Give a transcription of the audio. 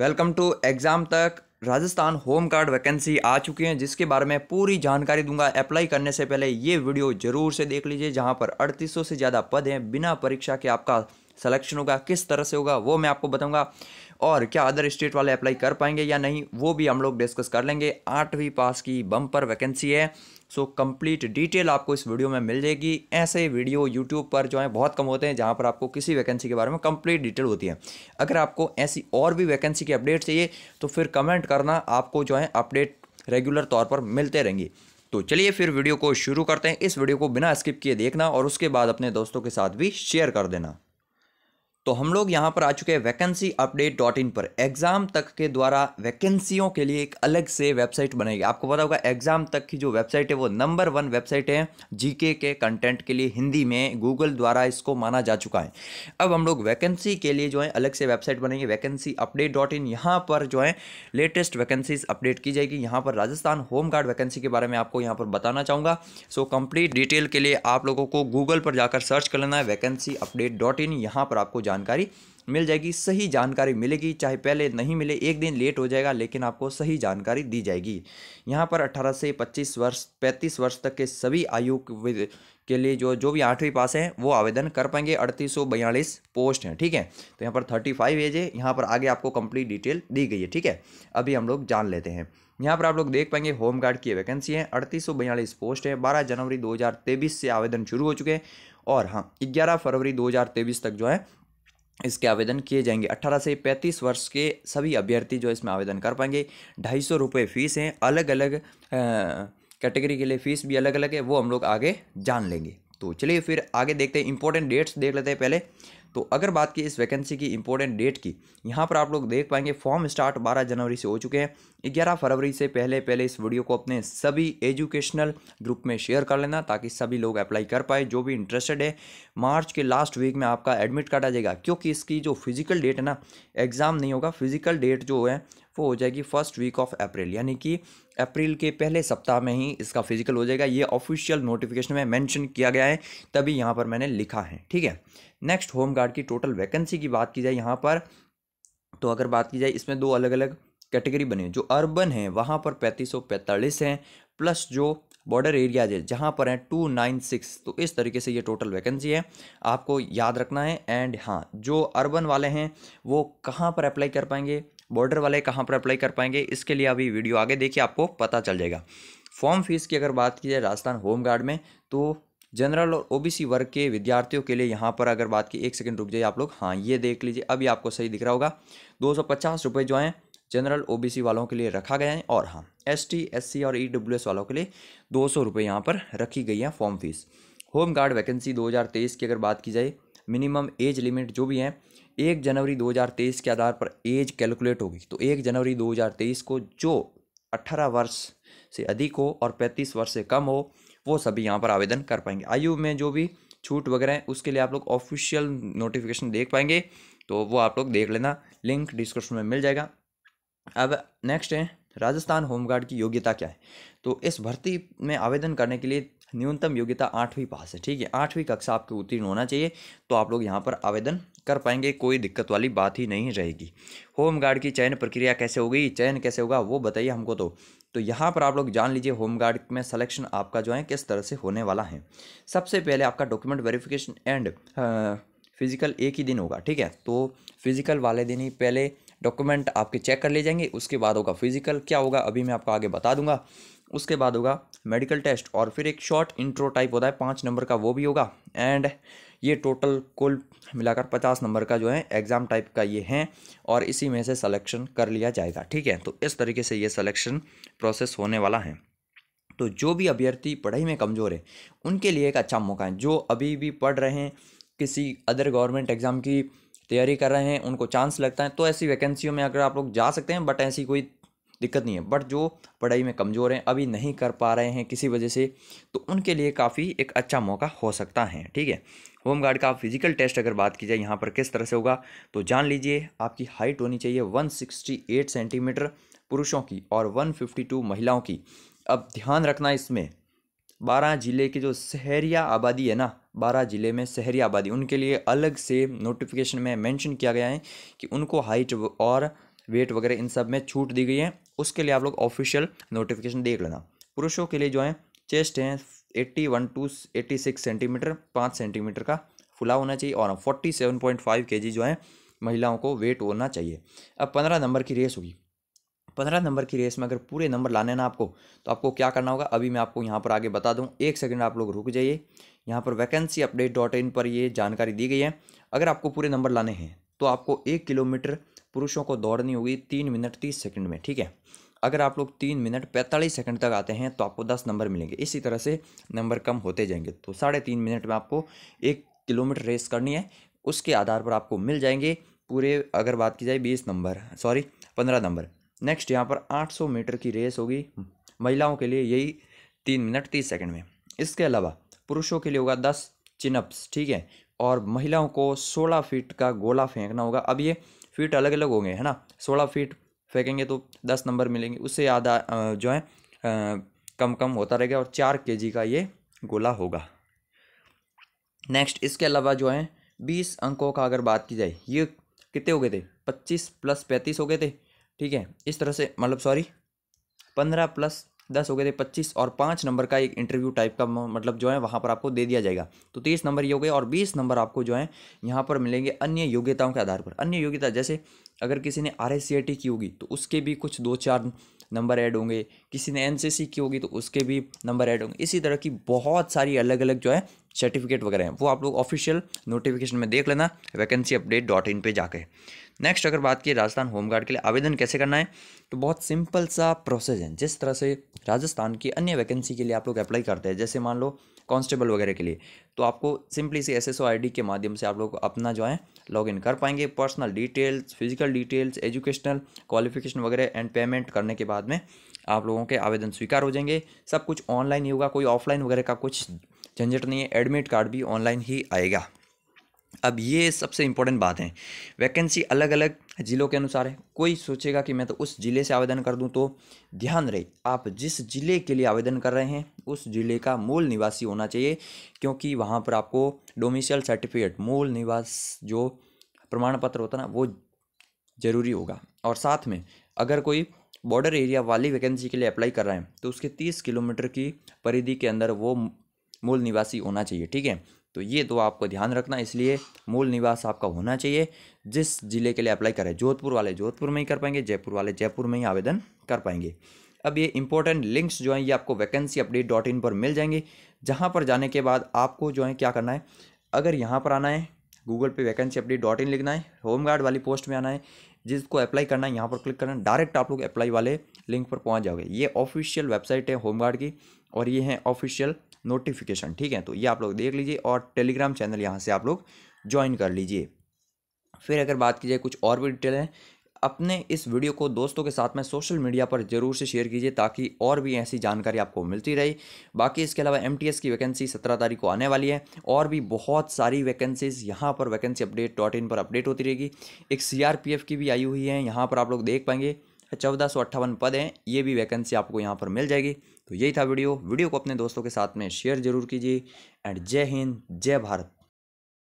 welcome to exam तक Rajasthan home guard vacancy आ चुकी है जिसके बारे में पूरी जानकारी दूंगा अप्लाई करने से पहले ये वीडियो जरूर से देख लीजिए जहां पर 3800 से ज़्यादा पद हैं बिना परीक्षा के आपका सलेक्शन होगा किस तरह से होगा वो मैं आपको बताऊंगा और क्या अदर स्टेट वाले अप्लाई कर पाएंगे या नहीं वो भी हम लोग डिस्कस कर लेंगे आठवीं पास की बम्पर वैकेंसी है सो कंप्लीट डिटेल आपको इस वीडियो में मिल जाएगी ऐसे वीडियो यूट्यूब पर जो है बहुत कम होते हैं जहां पर आपको किसी वैकेंसी के बारे में कंप्लीट डिटेल होती है अगर आपको ऐसी और भी वैकेंसी की अपडेट चाहिए तो फिर कमेंट करना आपको जो है अपडेट रेगुलर तौर पर मिलते रहेंगे तो चलिए फिर वीडियो को शुरू करते हैं इस वीडियो को बिना स्किप किए देखना और उसके बाद अपने दोस्तों के साथ भी शेयर कर देना तो हम लोग यहाँ पर आ चुके हैं वैकेंसी अपडेट डॉट इन पर एग्ज़ाम तक के द्वारा वैकेंसियों के लिए एक अलग से वेबसाइट बनेगी आपको पता होगा एग्ज़ाम तक की जो वेबसाइट है वो नंबर वन वेबसाइट है जीके के कंटेंट के लिए हिंदी में गूगल द्वारा इसको माना जा चुका है अब हम लोग वैकेंसी के लिए जो है अलग से वेबसाइट बनेंगे वैकेंसी अपडेट डॉट इन यहाँ पर जो है लेटेस्ट वैकेंसीज अपडेट की जाएगी यहाँ पर राजस्थान होम गार्ड वैकेंसी के बारे में आपको यहाँ पर बताना चाहूँगा सो कंप्लीट डिटेल के लिए आप लोगों को गूगल पर जाकर सर्च कर लेना है वैकेंसी अपडेट डॉट इन यहाँ पर आपको जान जानकारी मिल जाएगी सही जानकारी मिलेगी चाहे पहले नहीं मिले एक दिन लेट हो जाएगा लेकिन आपको सही जानकारी दी जाएगी यहाँ पर 18 से 25 वर्ष 35 वर्ष तक के सभी आयु के लिए जो जो भी आठवीं पास हैं वो आवेदन कर पाएंगे अड़तीस सौ बयालीस पोस्ट हैं ठीक है तो यहाँ पर थर्टी फाइव एज है यहाँ पर आगे आपको कंप्लीट डिटेल दी गई है ठीक है अभी हम लोग जान लेते हैं यहाँ पर आप लोग देख पाएंगे होम गार्ड की वैकेंसी है अड़तीस सौ बयालीस पोस्ट है बारह जनवरी दो हज़ार तेईस से आवेदन शुरू हो चुके हैं और हाँ ग्यारह फरवरी दो हज़ार तेईस तक जो है इसके आवेदन किए जाएंगे 18 से 35 वर्ष के सभी अभ्यर्थी जो इसमें आवेदन कर पाएंगे ढाई सौ रुपये फ़ीस हैं अलग अलग कैटेगरी के लिए फ़ीस भी अलग अलग है वो हम लोग आगे जान लेंगे तो चलिए फिर आगे देखते हैं इंपॉर्टेंट डेट्स देख लेते हैं पहले तो अगर बात की इस वैकेंसी की इंपॉर्टेंट डेट की यहाँ पर आप लोग देख पाएंगे फॉर्म स्टार्ट 12 जनवरी से हो चुके हैं 11 फरवरी से पहले पहले इस वीडियो को अपने सभी एजुकेशनल ग्रुप में शेयर कर लेना ताकि सभी लोग अप्लाई कर पाए जो भी इंटरेस्टेड है मार्च के लास्ट वीक में आपका एडमिट कार्ड आ जाएगा क्योंकि इसकी जो फिजिकल डेट है ना एग्ज़ाम नहीं होगा फिजिकल डेट जो है वो हो जाएगी फर्स्ट वीक ऑफ अप्रैल यानी कि अप्रैल के पहले सप्ताह में ही इसका फिजिकल हो जाएगा ये ऑफिशियल नोटिफिकेशन में मेंशन किया गया है तभी यहाँ पर मैंने लिखा है ठीक है नेक्स्ट होम गार्ड की टोटल वैकेंसी की बात की जाए यहाँ पर तो अगर बात की जाए इसमें दो अलग अलग कैटेगरी बने जो अर्बन है वहाँ पर पैंतीस सौ पैंतालीस हैं प्लस जो बॉर्डर एरियाज है जहाँ पर हैं टू नाइन सिक्स तो इस तरीके से ये टोटल वैकेंसी है आपको याद रखना है एंड हाँ जो अर्बन वाले हैं वो कहाँ पर अप्लाई कर पाएंगे बॉर्डर वाले कहाँ पर अप्लाई कर पाएंगे इसके लिए अभी वीडियो आगे देखिए आपको पता चल जाएगा फॉर्म फीस की अगर बात की जाए राजस्थान होमगार्ड में तो जनरल और ओबीसी वर्ग के विद्यार्थियों के लिए यहाँ पर अगर बात की एक सेकंड रुक जाइए आप लोग हाँ ये देख लीजिए अभी आपको सही दिख रहा होगा दो सौ पचास रुपये जो हैं जनरल ओबीसी वालों के लिए रखा गया है और हाँ एसटी एससी और ईडब्ल्यूएस e वालों के लिए दो सौ रुपये यहाँ पर रखी गई है form fees home guard vacancy दो की अगर बात की जाए मिनिमम एज लिमिट जो भी हैं एक जनवरी 2023 के आधार पर एज कैलकुलेट होगी तो एक जनवरी 2023 को जो 18 वर्ष से अधिक हो और 35 वर्ष से कम हो वो सभी यहाँ पर आवेदन कर पाएंगे आयु में जो भी छूट वगैरह है उसके लिए आप लोग ऑफिशियल नोटिफिकेशन देख पाएंगे तो वो आप लोग देख लेना लिंक डिस्क्रिप्शन में मिल जाएगा अब नेक्स्ट है राजस्थान होमगार्ड की योग्यता क्या है तो इस भर्ती में आवेदन करने के लिए न्यूनतम योग्यता आठवीं पास है ठीक है आठवीं कक्षा आपके उत्तीर्ण होना चाहिए तो आप लोग यहाँ पर आवेदन कर पाएंगे कोई दिक्कत वाली बात ही नहीं रहेगी होम गार्ड की चयन प्रक्रिया कैसे होगी चयन कैसे होगा वो बताइए हमको तो तो यहाँ पर आप लोग जान लीजिए होम गार्ड में सलेक्शन आपका जो है किस तरह से होने वाला है सबसे पहले आपका डॉक्यूमेंट वेरिफिकेशन एंड फिजिकल एक ही दिन होगा ठीक है तो फिजिकल वाले दिन ही पहले डॉक्यूमेंट आपके चेक कर ले जाएंगे उसके बाद होगा फिजिकल क्या होगा अभी मैं आपको आगे बता दूंगा उसके बाद होगा मेडिकल टेस्ट और फिर एक शॉर्ट इंट्रो टाइप होता है पाँच नंबर का वो भी होगा एंड ये टोटल कुल मिलाकर पचास नंबर का जो है एग्ज़ाम टाइप का ये हैं और इसी में से सलेक्शन कर लिया जाएगा ठीक है तो इस तरीके से ये सलेक्शन प्रोसेस होने वाला है तो जो भी अभ्यर्थी पढ़ाई में कमज़ोर है उनके लिए एक अच्छा मौका है जो अभी भी पढ़ रहे हैं किसी अदर गवर्नमेंट एग्ज़ाम की तैयारी कर रहे हैं उनको चांस लगता है तो ऐसी वैकेंसियों में अगर आप लोग जा सकते हैं बट ऐसी कोई दिक्कत नहीं है बट जो पढ़ाई में कमज़ोर हैं अभी नहीं कर पा रहे हैं किसी वजह से तो उनके लिए काफ़ी एक अच्छा मौका हो सकता है ठीक है होम गार्ड का फिजिकल टेस्ट अगर बात की जाए यहाँ पर किस तरह से होगा तो जान लीजिए आपकी हाइट होनी चाहिए वन सेंटीमीटर पुरुषों की और वन महिलाओं की अब ध्यान रखना इसमें बारह ज़िले की जो शहरिया आबादी है ना बारह ज़िले में शहरी आबादी उनके लिए अलग से नोटिफिकेशन में मेंशन किया गया है कि उनको हाइट और वेट वगैरह इन सब में छूट दी गई है उसके लिए आप लोग ऑफिशियल नोटिफिकेशन देख लेना पुरुषों के लिए जो है चेस्ट हैं eighty one to eighty six centimetre पाँच सेंटीमीटर का फुला होना चाहिए और फोर्टी सेवन पॉइंट फाइव के जी जो है महिलाओं को वेट होना चाहिए अब पंद्रह नंबर की रेस होगी पंद्रह नंबर की रेस में अगर पूरे नंबर लाने ना आपको तो आपको क्या करना होगा अभी मैं आपको यहाँ पर आगे बता दूँ एक सेकंड आप लोग रुक जाइए यहाँ पर वैकेंसी अपडेट डॉट इन पर ये जानकारी दी गई है अगर आपको पूरे नंबर लाने हैं तो आपको एक किलोमीटर पुरुषों को दौड़नी होगी तीन मिनट तीस सेकंड में ठीक है अगर आप लोग तीन मिनट पैंतालीस सेकंड तक आते हैं तो आपको दस नंबर मिलेंगे इसी तरह से नंबर कम होते जाएंगे तो साढ़े तीन मिनट में आपको एक किलोमीटर रेस करनी है उसके आधार पर आपको मिल जाएंगे पूरे अगर बात की जाए बीस नंबर सॉरी पंद्रह नंबर नेक्स्ट यहाँ पर आठ सौ मीटर की रेस होगी महिलाओं के लिए यही तीन मिनट तीस सेकेंड में इसके अलावा पुरुषों के लिए होगा दस चिनअप्स ठीक है और महिलाओं को सोलह फीट का गोला फेंकना होगा अब ये फीट अलग अलग होंगे है ना सोलह फीट फेंकेंगे तो दस नंबर मिलेंगे उससे आधा जो है कम कम होता रहेगा और चार के का ये गोला होगा नेक्स्ट इसके अलावा जो है बीस अंकों का अगर बात की जाए ये कितने हो गए थे पच्चीस प्लस पैंतीस हो गए थे ठीक है इस तरह से मतलब सॉरी पंद्रह प्लस दस हो गए थे पच्चीस और पाँच नंबर का एक इंटरव्यू टाइप का मतलब जो है वहाँ पर आपको दे दिया जाएगा तो तेईस नंबर ये हो गए और बीस नंबर आपको जो है यहाँ पर मिलेंगे अन्य योग्यताओं के आधार पर अन्य योग्यता जैसे अगर किसी ने आर की होगी तो उसके भी कुछ दो चार नंबर ऐड होंगे किसी ने एन की होगी तो उसके भी नंबर ऐड होंगे इसी तरह की बहुत सारी अलग अलग जो है सर्टिफिकेट वगैरह हैं वो आप लोग ऑफिशियल नोटिफिकेशन में देख लेना वैकेंसी अपडेट डॉट इन पर जाकर नेक्स्ट अगर बात की राजस्थान होमगार्ड के लिए आवेदन कैसे करना है तो बहुत सिंपल सा प्रोसेस है जिस तरह से राजस्थान की अन्य वैकेंसी के लिए आप लोग अप्लाई करते हैं जैसे मान लो कांस्टेबल वगैरह के लिए तो आपको सिंपली से एस एस के माध्यम से आप लोग अपना जो है लॉग इन कर पाएंगे personal details physical details educational qualification वगैरह एंड पेमेंट करने के बाद में आप लोगों के आवेदन स्वीकार हो जाएंगे सब कुछ ऑनलाइन ही होगा कोई ऑफलाइन वगैरह का कुछ झंझट नहीं है एडमिट कार्ड भी ऑनलाइन ही आएगा अब ये सबसे इम्पोर्टेंट बात है वैकेंसी अलग अलग ज़िलों के अनुसार है कोई सोचेगा कि मैं तो उस ज़िले से आवेदन कर दूं तो ध्यान रहे आप जिस ज़िले के लिए आवेदन कर रहे हैं उस ज़िले का मूल निवासी होना चाहिए क्योंकि वहाँ पर आपको डोमिशियल सर्टिफिकेट मूल निवास जो प्रमाण पत्र होता ना वो ज़रूरी होगा और साथ में अगर कोई बॉर्डर एरिया वाली वैकेंसी के लिए अप्लाई कर रहे हैं तो उसके तीस किलोमीटर की परिधि के अंदर वो मूल निवासी होना चाहिए ठीक है तो ये दो आपको ध्यान रखना इसलिए मूल निवास आपका होना चाहिए जिस ज़िले के लिए अप्लाई करें जोधपुर वाले जोधपुर में ही कर पाएंगे जयपुर वाले जयपुर में ही आवेदन कर पाएंगे अब ये इंपॉर्टेंट लिंक्स जो हैं ये आपको वैकेंसी अपडेट डॉट इन पर मिल जाएंगे जहाँ पर जाने के बाद आपको जो है क्या करना है अगर यहाँ पर आना है गूगल पे वैकेंसी अपडेट डॉट इन लिखना है होम गार्ड वाली पोस्ट में आना है जिसको अप्लाई करना है यहाँ पर क्लिक करना है डायरेक्ट आप लोग अप्लाई वाले लिंक पर पहुँच जाओगे ये ऑफिशियल वेबसाइट है होम गार्ड की और ये है ऑफिशियल नोटिफिकेशन ठीक है तो ये आप लोग देख लीजिए और टेलीग्राम चैनल यहाँ से आप लोग ज्वाइन कर लीजिए फिर अगर बात की जाए कुछ और भी डिटेल हैं अपने इस वीडियो को दोस्तों के साथ में सोशल मीडिया पर जरूर से शेयर कीजिए ताकि और भी ऐसी जानकारी आपको मिलती रहे बाकी इसके अलावा एम की वैकेंसी सत्रह तारीख को आने वाली है और भी बहुत सारी वैकेंसीज यहाँ पर वैकेंसी अपडेट डॉट इन पर अपडेट होती रहेगी एक सी की भी आई हुई है यहाँ पर आप लोग देख पाएंगे चौदह सौ अट्ठावन पद हैं ये भी वैकेंसी आपको यहाँ पर मिल जाएगी तो यही था वीडियो वीडियो को अपने दोस्तों के साथ में शेयर जरूर कीजिए एंड जय हिंद जय भारत